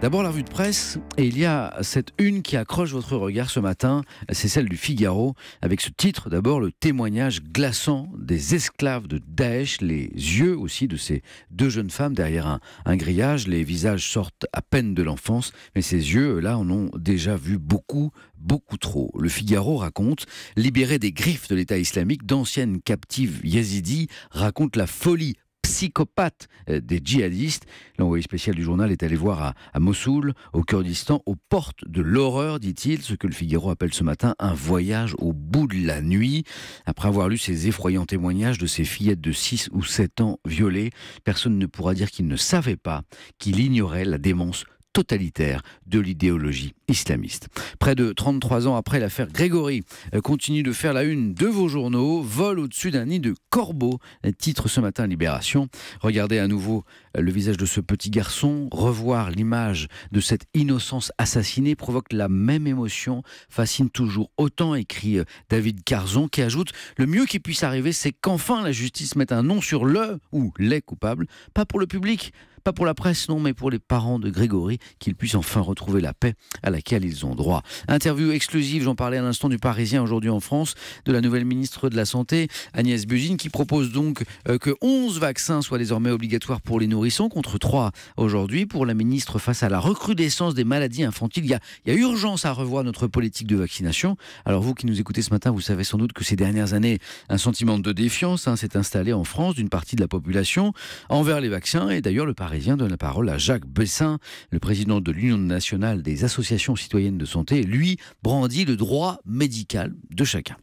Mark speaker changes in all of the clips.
Speaker 1: D'abord la revue de presse, et il y a cette une qui accroche votre regard ce matin, c'est celle du Figaro, avec ce titre d'abord le témoignage glaçant des esclaves de Daesh, les yeux aussi de ces deux jeunes femmes derrière un, grillage, les visages sortent à peine de l'enfance, mais ces yeux là en ont déjà vu beaucoup, beaucoup trop. Le Figaro raconte, libérés des griffes de l'État islamique, d'anciennes captives yazidis raconte la folie psychopathe euh, des djihadistes. L'envoyé spécial du journal est allé voir à, Mossoul, au Kurdistan, aux portes de l'horreur, dit-il, ce que le Figaro appelle ce matin un voyage au bout de la nuit. Après avoir lu ces effroyants témoignages de ces fillettes de 6 ou 7 ans violées, personne ne pourra dire qu'il ne savait pas, qu'il ignorait la démence totalitaire de l'idéologie islamiste. Près de 33 ans après l'affaire Grégory euh, continue de faire la une de vos journaux, vol au-dessus d'un nid de corbeaux, titre ce matin Libération. Regardez à nouveau euh, le visage de ce petit garçon, revoir l'image de cette innocence assassinée provoque la même émotion, fascine toujours autant, écrit euh, David Carzon, qui ajoute Le mieux qui puisse arriver, c'est qu'enfin la justice mette un nom sur le ou les coupables, pas pour le public, pas pour la presse, non, mais pour les parents de Grégory, qu'ils puissent enfin retrouver la paix à laquelle ils ont droit. Interview exclusive, j'en parlais à l'instant du Parisien aujourd'hui en France, de la nouvelle ministre de la Santé, Agnès Buzine, qui propose donc euh, que 11 vaccins soient désormais obligatoires pour les nourrissons, contre 3 aujourd'hui. Pour la ministre, face à la recrudescence des maladies infantiles, il y a, il urgence à revoir notre politique de vaccination. Alors vous qui nous écoutez ce matin, vous savez sans doute que ces dernières années, un sentiment de défiance hein, s'est installé en France d'une partie de la population envers les vaccins, et d'ailleurs le vient donne la parole à Jacques Bessin, le président de l'Union nationale des associations citoyennes de santé. Lui brandit le droit médical de chacun.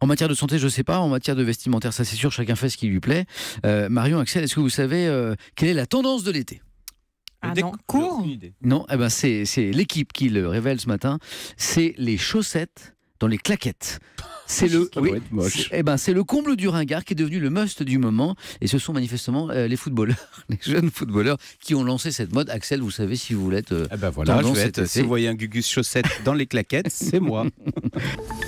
Speaker 1: En matière de santé, je ne sais pas. En matière de vestimentaire, ça c'est sûr, chacun fait ce qui lui plaît. Euh, Marion, Axel, est-ce que vous savez euh, quelle est la tendance de l'été ah non, Non, eh ben, c'est l'équipe qui le révèle ce matin. C'est les chaussettes dans les claquettes. C'est le, eh ben, c'est le comble du ringard qui est devenu le must du moment. Et ce sont manifestement euh, les footballeurs, les jeunes footballeurs qui ont lancé cette mode. Axel, vous savez si vous voulez être euh, eh ben voilà, si vous voyez un Gugus chaussette dans les claquettes, c'est moi.